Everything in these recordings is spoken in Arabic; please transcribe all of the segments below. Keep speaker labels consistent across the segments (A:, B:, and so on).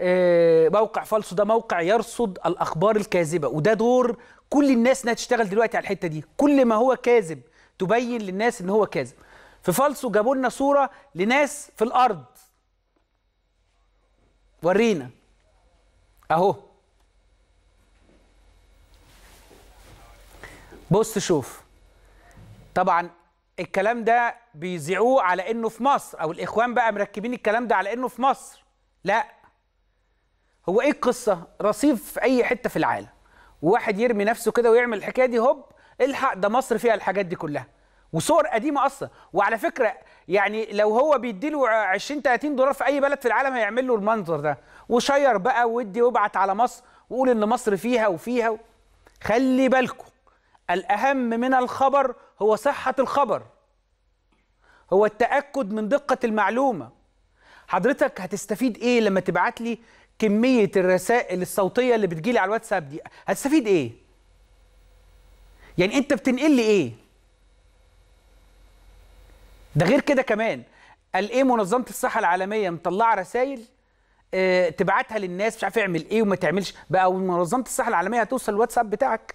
A: آه، موقع فالس ده موقع يرصد الاخبار الكاذبه وده دور كل الناس انها تشتغل دلوقتي على الحته دي كل ما هو كاذب تبين للناس ان هو كاذب في فالسو جابوا لنا صوره لناس في الارض ورينا اهو بص شوف طبعا الكلام ده بيذيعوه على انه في مصر او الاخوان بقى مركبين الكلام ده على انه في مصر لا هو ايه القصه رصيف في اي حته في العالم وواحد يرمي نفسه كده ويعمل الحكايه دي هوب الحق ده مصر فيها الحاجات دي كلها وصور قديمه اصلا وعلى فكره يعني لو هو بيديله 20 30 دولار في اي بلد في العالم هيعمل له المنظر ده وشير بقى ودي وابعت على مصر وقول ان مصر فيها وفيها و... خلي بالكم الاهم من الخبر هو صحه الخبر هو التاكد من دقه المعلومه حضرتك هتستفيد ايه لما تبعت لي كميه الرسائل الصوتيه اللي بتجيلي على الواتساب دي هتستفيد ايه يعني انت بتنقل لي ايه ده غير كده كمان قال ايه منظمه الصحه العالميه مطلعه رسائل اه تبعتها للناس مش عارف اعمل ايه وما تعملش بقى منظمه الصحه العالميه هتوصل الواتساب بتاعك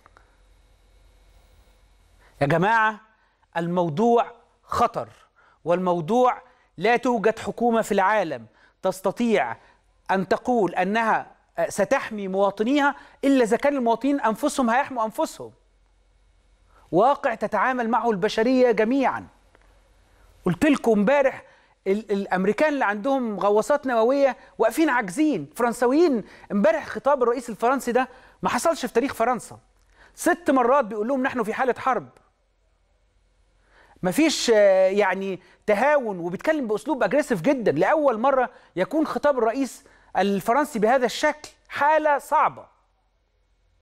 A: يا جماعه الموضوع خطر والموضوع لا توجد حكومه في العالم تستطيع أن تقول أنها آه، ستحمي مواطنيها إلا إذا كان المواطنين أنفسهم هيحموا أنفسهم واقع تتعامل معه البشرية جميعا قلت لكم امبارح الامريكان اللي عندهم غواصات نوويه واقفين عاجزين فرنسويين امبارح خطاب الرئيس الفرنسي ده ما حصلش في تاريخ فرنسا ست مرات بيقول لهم نحن في حاله حرب مفيش آه، يعني تهاون وبيتكلم باسلوب اجريسيف جدا لاول مره يكون خطاب الرئيس الفرنسي بهذا الشكل حالة صعبة